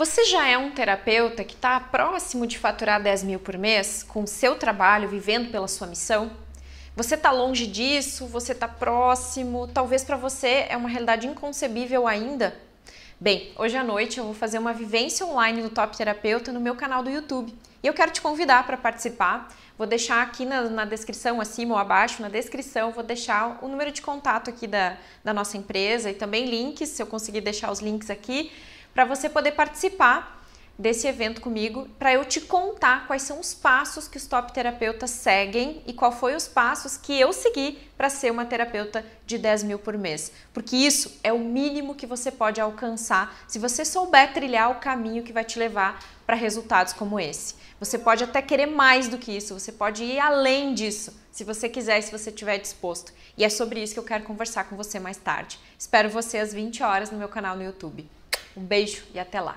Você já é um terapeuta que está próximo de faturar 10 mil por mês com o seu trabalho, vivendo pela sua missão? Você está longe disso? Você está próximo? Talvez para você é uma realidade inconcebível ainda? Bem, hoje à noite eu vou fazer uma vivência online do Top Terapeuta no meu canal do YouTube. E eu quero te convidar para participar. Vou deixar aqui na, na, descrição, acima ou abaixo, na descrição, vou deixar o número de contato aqui da, da nossa empresa e também links, se eu conseguir deixar os links aqui, para você poder participar desse evento comigo para eu te contar quais são os passos que os top terapeutas seguem e qual foi os passos que eu segui para ser uma terapeuta de 10 mil por mês. Porque isso é o mínimo que você pode alcançar se você souber trilhar o caminho que vai te levar para resultados como esse. Você pode até querer mais do que isso, você pode ir além disso, se você quiser e se você estiver disposto. E é sobre isso que eu quero conversar com você mais tarde. Espero você às 20 horas no meu canal no YouTube. Um beijo e até lá!